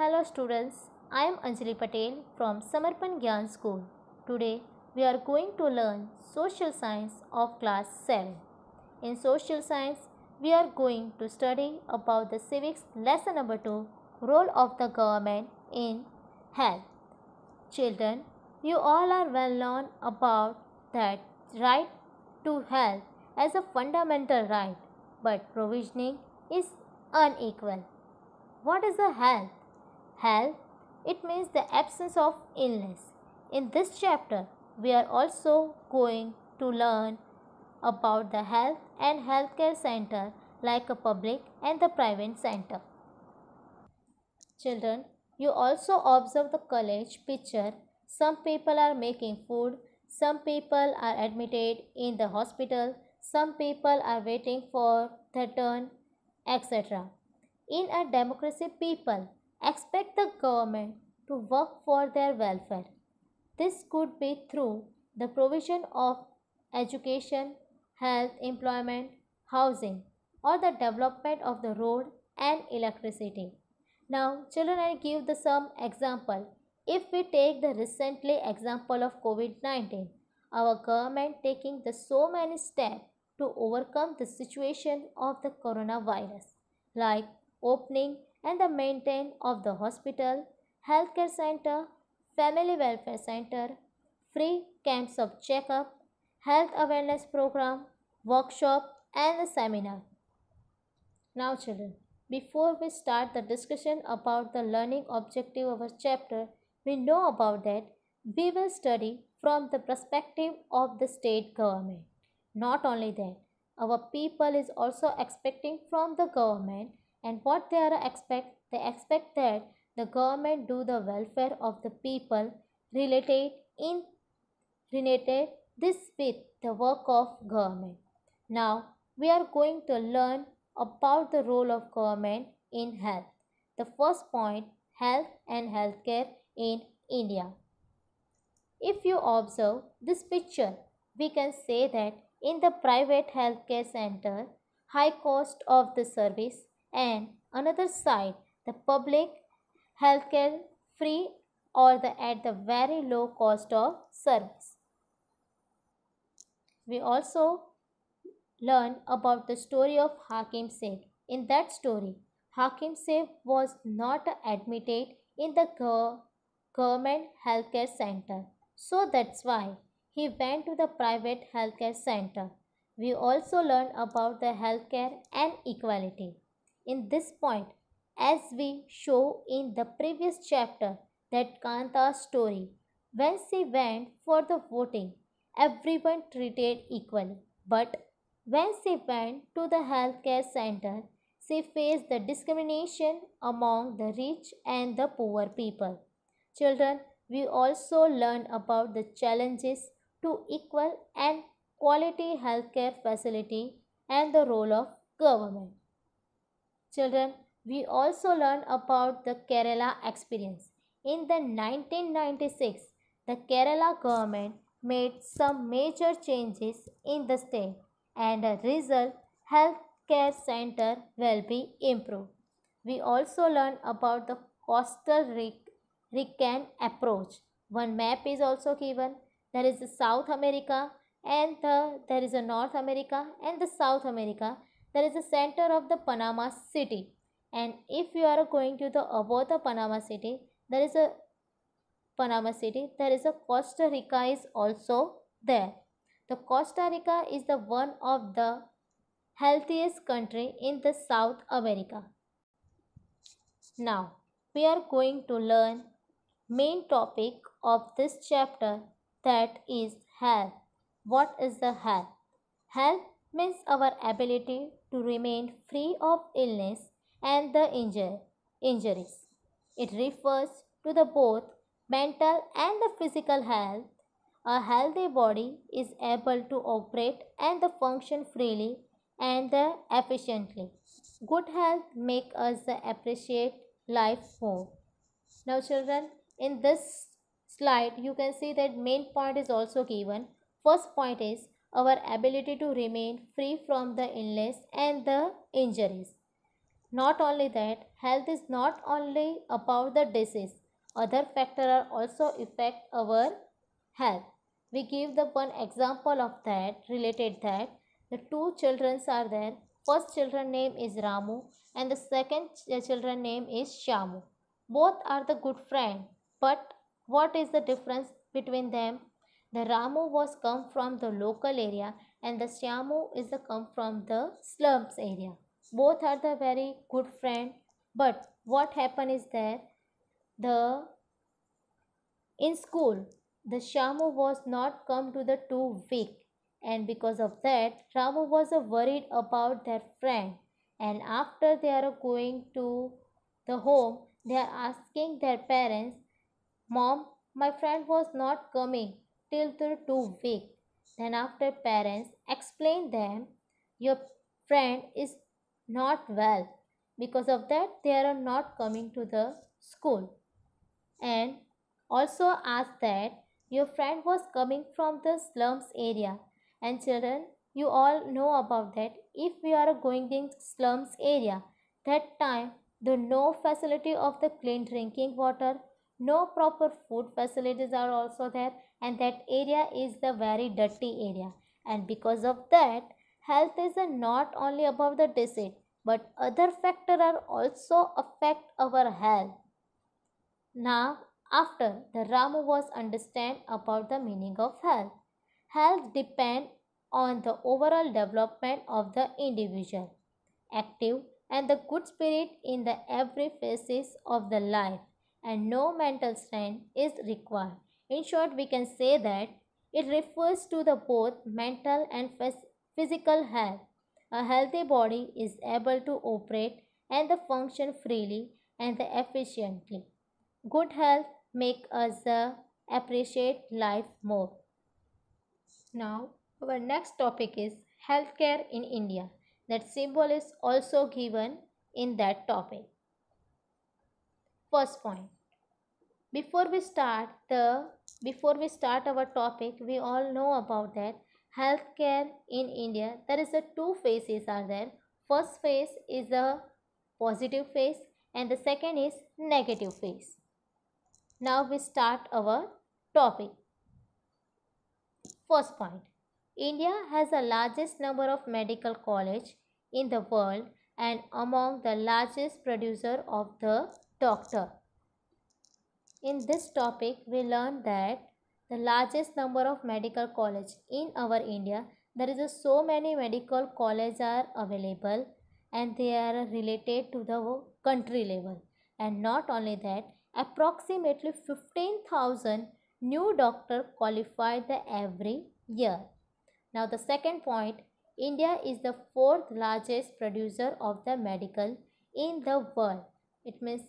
Hello students, I am Anjali Patel from Samarpan Gyan School. Today we are going to learn social science of class 7. In social science, we are going to study about the civics lesson number 2, role of the government in health. Children, you all are well known about that right to health as a fundamental right, but provisioning is unequal. What is a health? health, it means the absence of illness. In this chapter, we are also going to learn about the health and healthcare center like a public and the private center. Children, you also observe the college picture. Some people are making food, some people are admitted in the hospital, some people are waiting for their turn, etc. In a democracy, people expect the government to work for their welfare. This could be through the provision of education, health, employment, housing, or the development of the road and electricity. Now, children, I give the some example. If we take the recently example of COVID-19, our government taking the so many steps to overcome the situation of the coronavirus, like opening and the maintain of the hospital, healthcare center, family welfare center, free camps of checkup, health awareness program, workshop and seminar. Now children, before we start the discussion about the learning objective of our chapter, we know about that we will study from the perspective of the state government. Not only that, our people is also expecting from the government and what they are expect? They expect that the government do the welfare of the people related in related this with the work of government. Now we are going to learn about the role of government in health. The first point health and healthcare in India. If you observe this picture, we can say that in the private healthcare center, high cost of the service and another side the public healthcare free or the at the very low cost of service. We also learn about the story of Hakim Seth. In that story, Hakim Seth was not admitted in the government healthcare center. So that's why he went to the private healthcare center. We also learn about the healthcare and equality in this point as we show in the previous chapter that Kanta's story. When she went for the voting, everyone treated equally. But when she went to the healthcare center, she faced the discrimination among the rich and the poor people. Children, we also learned about the challenges to equal and quality healthcare facility and the role of government. Children, we also learn about the Kerala experience. In the 1996, the Kerala government made some major changes in the state and as a result, healthcare center will be improved. We also learn about the Costa Rican approach. One map is also given. There is a South America and the, there is a North America and the South America that is the center of the Panama City. And if you are going to the above the Panama City, there is a Panama City, there is a Costa Rica is also there. The Costa Rica is the one of the healthiest country in the South America. Now, we are going to learn main topic of this chapter that is health. What is the health? Health means our ability to remain free of illness and the injuries. It refers to the both mental and the physical health. A healthy body is able to operate and the function freely and the efficiently. Good health make us appreciate life more. Now children, in this slide you can see that main point is also given. First point is our ability to remain free from the illness and the injuries. Not only that, health is not only about the disease. Other factors also affect our health. We give the one example of that related that the two children are there. First children name is Ramu and the second uh, children name is Shamu. Both are the good friend. But what is the difference between them? The Ramu was come from the local area and the Shyamu is the come from the slums area. Both are the very good friend. But what happened is that the in school the Shyamu was not come to the too weak and because of that Ramu was worried about their friend and after they are going to the home they are asking their parents mom my friend was not coming till they're too weak. Then after parents explain them your friend is not well. Because of that they are not coming to the school. And also ask that your friend was coming from the slums area. And children, you all know about that. If we are going in slums area, that time the no facility of the clean drinking water no proper food facilities are also there and that area is the very dirty area and because of that health is not only about the disease but other factors are also affect our health now after the ramu was understand about the meaning of health health depend on the overall development of the individual active and the good spirit in the every phases of the life and no mental strength is required. In short, we can say that it refers to the both mental and physical health. A healthy body is able to operate and the function freely and the efficiently. Good health make us uh, appreciate life more. Now, our next topic is healthcare in India. That symbol is also given in that topic first point before we start the before we start our topic we all know about that healthcare in india there is a two phases are there first phase is the positive phase and the second is negative phase now we start our topic first point india has the largest number of medical college in the world and among the largest producer of the doctor. In this topic, we learned that the largest number of medical college in our India, there is a, so many medical colleges are available and they are related to the country level. And not only that, approximately 15,000 new doctor qualify the every year. Now the second point, India is the fourth largest producer of the medical in the world. It means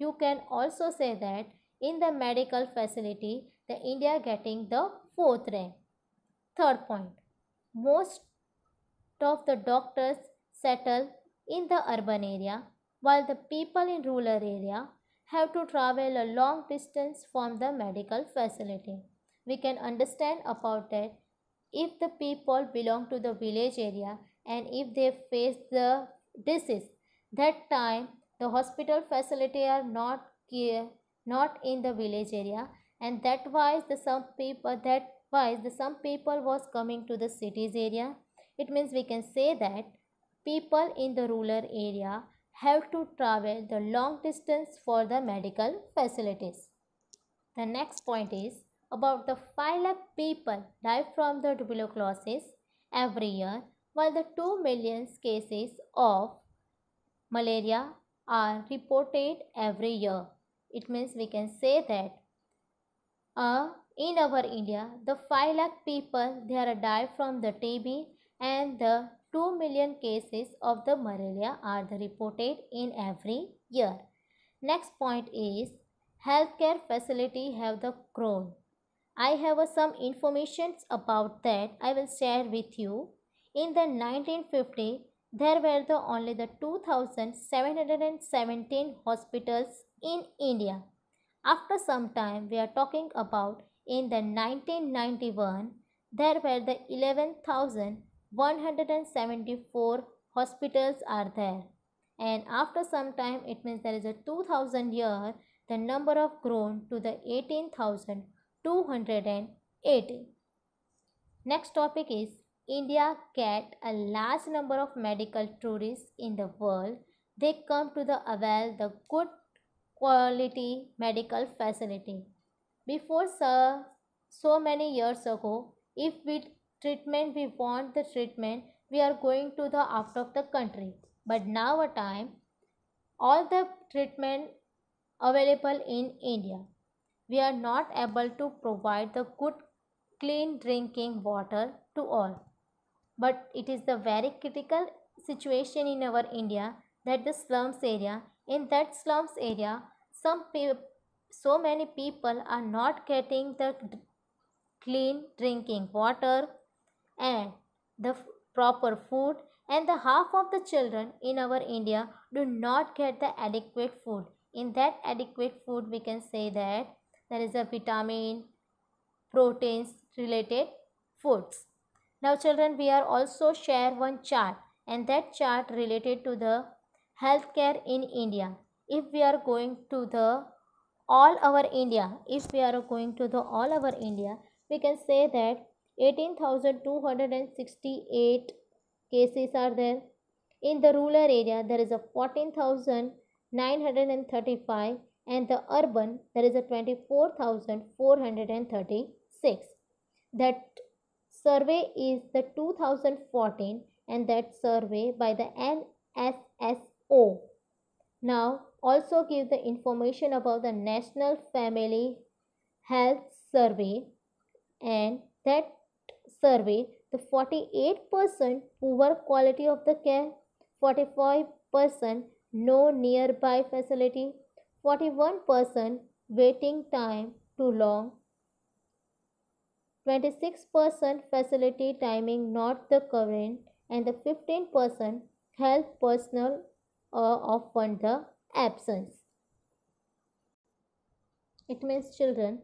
you can also say that in the medical facility, the India getting the fourth rank. Third point, most of the doctors settle in the urban area while the people in rural area have to travel a long distance from the medical facility. We can understand about that if the people belong to the village area and if they face the disease, that time the hospital facility are not not in the village area and that why the some people that why the some people was coming to the cities area it means we can say that people in the rural area have to travel the long distance for the medical facilities the next point is about the 5 lakh people die from the tuberculosis every year while the 2 million cases of malaria are reported every year. It means we can say that uh, in our India, the 5 lakh people they are died from the TB and the 2 million cases of the malaria are the reported in every year. Next point is healthcare facility have the crown. I have uh, some informations about that I will share with you. In the 1950, there were the only the 2717 hospitals in India. After some time, we are talking about in the 1991, there were the 11,174 hospitals are there. And after some time, it means there is a 2000 year, the number of grown to the 18,280. Next topic is India get a large number of medical tourists in the world, they come to the avail the good quality medical facility. Before so, so many years ago, if we treatment we want the treatment, we are going to the out of the country. But now a time, all the treatment available in India. We are not able to provide the good clean drinking water to all but it is the very critical situation in our India that the slums area, in that slums area, some so many people are not getting the clean drinking water and the proper food and the half of the children in our India do not get the adequate food. In that adequate food, we can say that there is a vitamin, proteins related foods. Now children, we are also share one chart and that chart related to the healthcare in India. If we are going to the all over India, if we are going to the all over India, we can say that 18,268 cases are there. In the rural area, there is a 14,935 and the urban, there is a 24,436. That survey is the 2014 and that survey by the NSSO. Now also give the information about the National Family Health Survey and that survey the 48% poor quality of the care, 45% no nearby facility, 41% waiting time too long 26% facility timing not the current and the 15% help personal or uh, often the absence. It means children.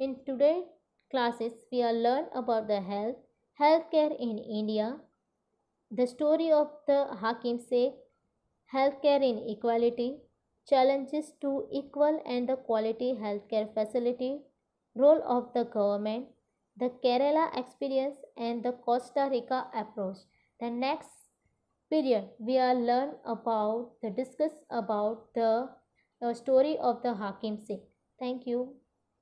In today's classes, we are learn about the health, healthcare in India, the story of the Hakim Sheikh, healthcare inequality, challenges to equal and the quality healthcare facility, role of the government, the Kerala experience and the Costa Rica approach. The next period we are learn about the discuss about the, the story of the Hakim Singh. Thank you.